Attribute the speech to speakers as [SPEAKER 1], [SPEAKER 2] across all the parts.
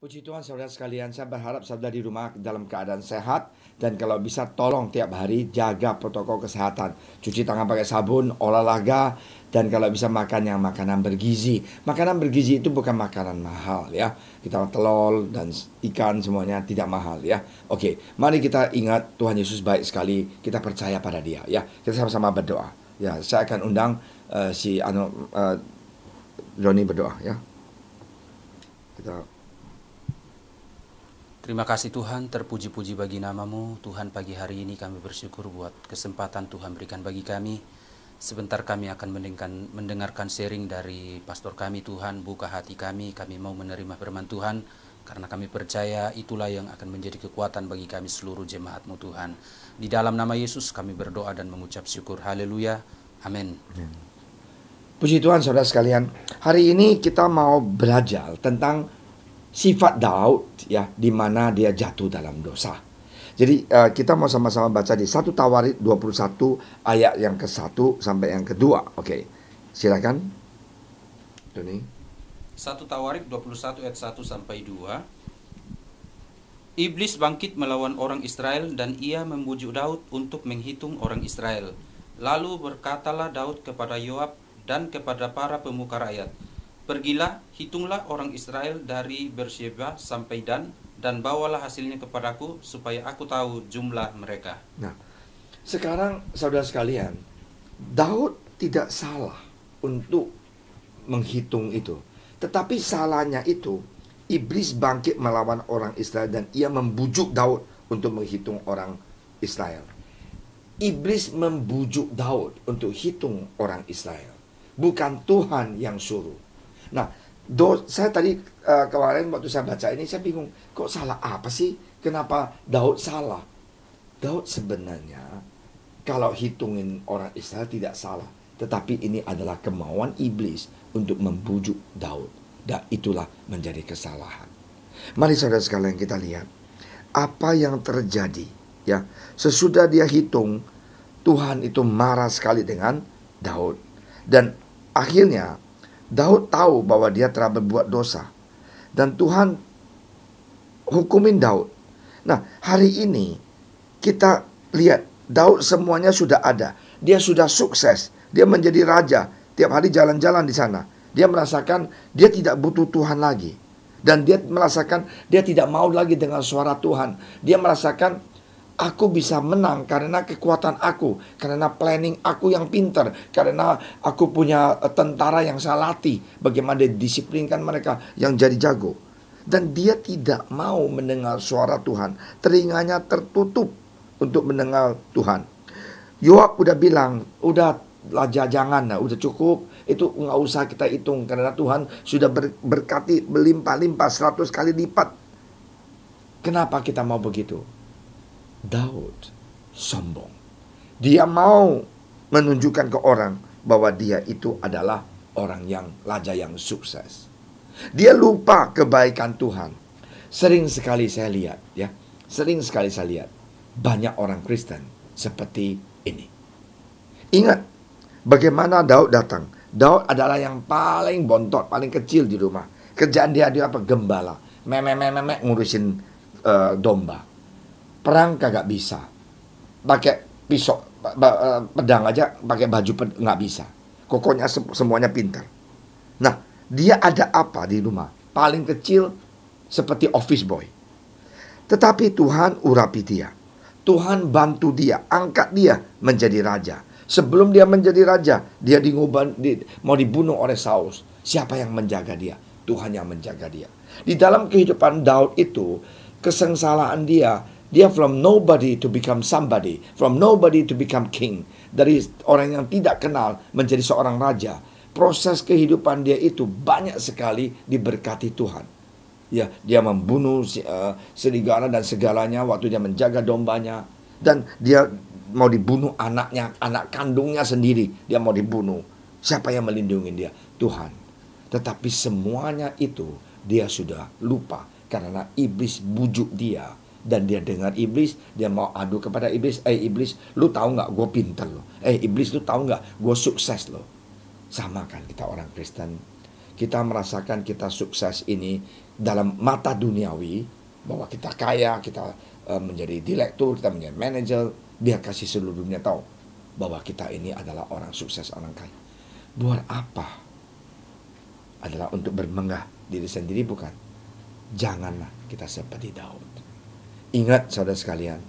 [SPEAKER 1] Puji Tuhan saudara sekalian, saya berharap saudara di rumah dalam keadaan sehat dan kalau bisa tolong tiap hari jaga protokol kesehatan. Cuci tangan pakai sabun, olahraga dan kalau bisa makan yang makanan bergizi. Makanan bergizi itu bukan makanan mahal ya. Kita telur dan ikan semuanya tidak mahal ya. Oke, mari kita ingat Tuhan Yesus baik sekali, kita percaya pada Dia ya. Kita sama-sama berdoa. Ya, saya akan undang uh, si anu uh, Joni berdoa ya. Kita Terima kasih Tuhan, terpuji-puji bagi namamu. Tuhan pagi hari ini kami bersyukur buat kesempatan Tuhan berikan bagi kami. Sebentar kami akan mendengarkan, sharing dari pastor kami Tuhan, buka hati kami, kami mau menerima firman Tuhan. Karena kami percaya itulah yang akan menjadi kekuatan bagi kami seluruh jemaatmu Tuhan. Di dalam nama Yesus kami berdoa dan mengucap syukur. Haleluya. Amin. Puji Tuhan saudara sekalian. Hari ini kita mau belajar tentang sifat Daud ya di mana dia jatuh dalam dosa. Jadi uh, kita mau sama-sama baca di 1 Tawarik 21 ayat yang ke-1 sampai yang kedua. Oke. Okay. Silakan. Tony. 1 Tawarik 21 ayat 1 sampai 2. Iblis bangkit melawan orang Israel dan ia membujuk Daud untuk menghitung orang Israel. Lalu berkatalah Daud kepada Yoab dan kepada para pemuka rakyat, Pergilah, hitunglah orang Israel dari Bersheba sampai Dan, dan bawalah hasilnya kepadaku, supaya aku tahu jumlah mereka. Nah, sekarang saudara sekalian, Daud tidak salah untuk menghitung itu. Tetapi salahnya itu, iblis bangkit melawan orang Israel dan ia membujuk Daud untuk menghitung orang Israel. Iblis membujuk Daud untuk hitung orang Israel. Bukan Tuhan yang suruh. Nah, do, saya tadi uh, kemarin waktu saya baca ini saya bingung, kok salah apa sih? Kenapa Daud salah? Daud sebenarnya kalau hitungin orang Israel tidak salah, tetapi ini adalah kemauan iblis untuk membujuk Daud. Dan itulah menjadi kesalahan. Mari saudara sekalian kita lihat apa yang terjadi ya. Sesudah dia hitung Tuhan itu marah sekali dengan Daud. Dan akhirnya Daud tahu bahwa dia telah berbuat dosa dan Tuhan hukumin Daud. Nah, hari ini kita lihat Daud semuanya sudah ada. Dia sudah sukses, dia menjadi raja, tiap hari jalan-jalan di sana. Dia merasakan dia tidak butuh Tuhan lagi dan dia merasakan dia tidak mau lagi dengan suara Tuhan. Dia merasakan aku bisa menang karena kekuatan aku, karena planning aku yang pinter, karena aku punya eh, tentara yang saya latih, bagaimana disiplinkan mereka yang jadi jago. Dan dia tidak mau mendengar suara Tuhan, telinganya tertutup untuk mendengar Tuhan. Yoab udah bilang, udah lah jangan, lah, udah cukup itu nggak usah kita hitung karena Tuhan sudah ber, berkati berlimpah-limpah seratus kali lipat. Kenapa kita mau begitu? Daud sombong. Dia mau menunjukkan ke orang bahwa dia itu adalah orang yang laja yang sukses. Dia lupa kebaikan Tuhan. Sering sekali saya lihat ya, sering sekali saya lihat banyak orang Kristen seperti ini. Ingat bagaimana Daud datang. Daud adalah yang paling bontot, paling kecil di rumah. Kerjaan dia dia apa? Gembala. Meme meme ngurusin uh, domba perang kagak bisa pakai pisau eh, pedang aja pakai baju nggak bisa kokonya semuanya pintar nah dia ada apa di rumah paling kecil seperti office boy tetapi Tuhan urapi dia Tuhan bantu dia angkat dia menjadi raja sebelum dia menjadi raja dia dinguban, di, mau dibunuh oleh Saus siapa yang menjaga dia Tuhan yang menjaga dia di dalam kehidupan Daud itu kesengsalaan dia dia from nobody to become somebody, from nobody to become king. Dari orang yang tidak kenal menjadi seorang raja. Proses kehidupan dia itu banyak sekali diberkati Tuhan. Ya, dia membunuh uh, serigala dan segalanya waktu dia menjaga dombanya dan dia mau dibunuh anaknya, anak kandungnya sendiri, dia mau dibunuh. Siapa yang melindungi dia? Tuhan. Tetapi semuanya itu dia sudah lupa karena iblis bujuk dia dan dia dengar iblis dia mau adu kepada iblis eh iblis lu tahu nggak gue pinter lo eh iblis lu tahu nggak gue sukses lo sama kan kita orang Kristen kita merasakan kita sukses ini dalam mata duniawi bahwa kita kaya kita eh, menjadi direktur kita menjadi manager dia kasih seluruh dunia tahu bahwa kita ini adalah orang sukses orang kaya buat apa adalah untuk bermegah diri sendiri bukan janganlah kita seperti Daud Ingat saudara sekalian,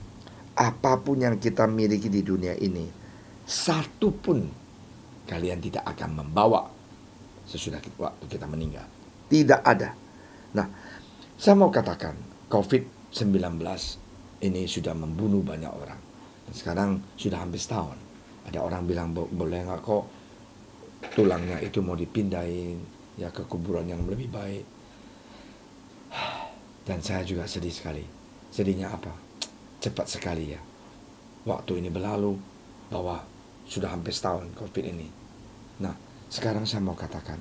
[SPEAKER 1] apapun yang kita miliki di dunia ini, satu pun kalian tidak akan membawa sesudah waktu kita meninggal. Tidak ada. Nah, saya mau katakan, COVID-19 ini sudah membunuh banyak orang. Dan sekarang sudah hampir setahun. Ada orang bilang, boleh nggak kok tulangnya itu mau dipindahin ya ke kuburan yang lebih baik. Dan saya juga sedih sekali Sedihnya apa? Cepat sekali ya. Waktu ini berlalu bahwa sudah hampir setahun COVID ini. Nah, sekarang saya mau katakan,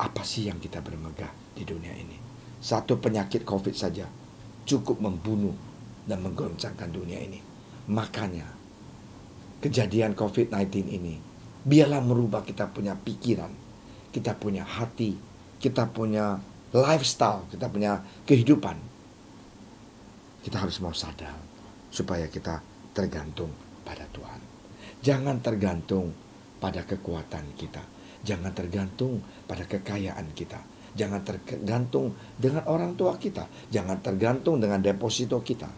[SPEAKER 1] apa sih yang kita bermegah di dunia ini? Satu penyakit COVID saja cukup membunuh dan menggoncangkan dunia ini. Makanya, kejadian COVID-19 ini biarlah merubah kita punya pikiran, kita punya hati, kita punya lifestyle, kita punya kehidupan kita harus mau sadar supaya kita tergantung pada Tuhan. Jangan tergantung pada kekuatan kita, jangan tergantung pada kekayaan kita, jangan tergantung dengan orang tua kita, jangan tergantung dengan deposito kita.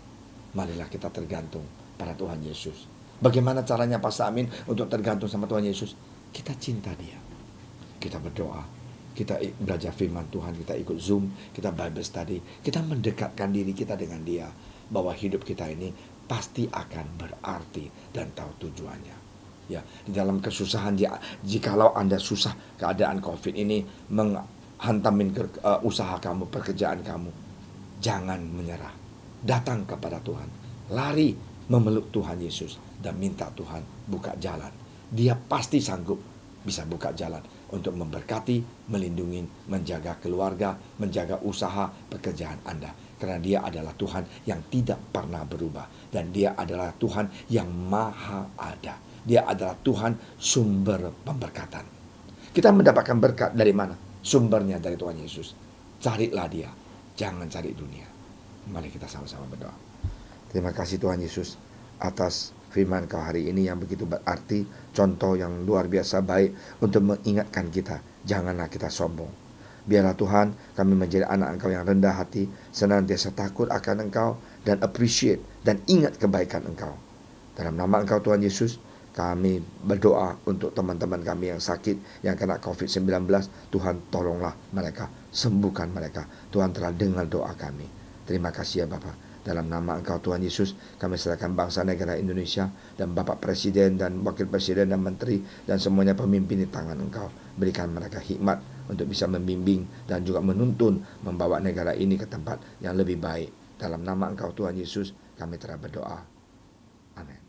[SPEAKER 1] Marilah kita tergantung pada Tuhan Yesus. Bagaimana caranya Pak Samin untuk tergantung sama Tuhan Yesus? Kita cinta dia. Kita berdoa kita belajar firman Tuhan, kita ikut Zoom, kita Bible study, kita mendekatkan diri kita dengan Dia bahwa hidup kita ini pasti akan berarti dan tahu tujuannya. Ya, di dalam kesusahan jikalau Anda susah keadaan Covid ini menghantamin ke, uh, eh, usaha kamu, pekerjaan kamu, jangan menyerah. Datang kepada Tuhan. Lari memeluk Tuhan Yesus dan minta Tuhan buka jalan. Dia pasti sanggup bisa buka jalan untuk memberkati, melindungi, menjaga keluarga, menjaga usaha, pekerjaan Anda. Karena dia adalah Tuhan yang tidak pernah berubah. Dan dia adalah Tuhan yang maha ada. Dia adalah Tuhan sumber pemberkatan. Kita mendapatkan berkat dari mana? Sumbernya dari Tuhan Yesus. Carilah dia. Jangan cari dunia. Mari kita sama-sama berdoa. Terima kasih Tuhan Yesus atas firman kau hari ini yang begitu berarti, contoh yang luar biasa baik untuk mengingatkan kita, janganlah kita sombong. Biarlah Tuhan kami menjadi anak engkau yang rendah hati, senantiasa takut akan engkau dan appreciate dan ingat kebaikan engkau. Dalam nama engkau Tuhan Yesus, kami berdoa untuk teman-teman kami yang sakit, yang kena COVID-19. Tuhan tolonglah mereka, sembuhkan mereka. Tuhan telah dengar doa kami. Terima kasih ya Bapak. Dalam nama Engkau Tuhan Yesus, kami serahkan bangsa negara Indonesia dan Bapak Presiden dan Wakil Presiden dan Menteri dan semuanya pemimpin di tangan Engkau. Berikan mereka hikmat untuk bisa membimbing dan juga menuntun membawa negara ini ke tempat yang lebih baik. Dalam nama Engkau Tuhan Yesus, kami telah berdoa. Amin.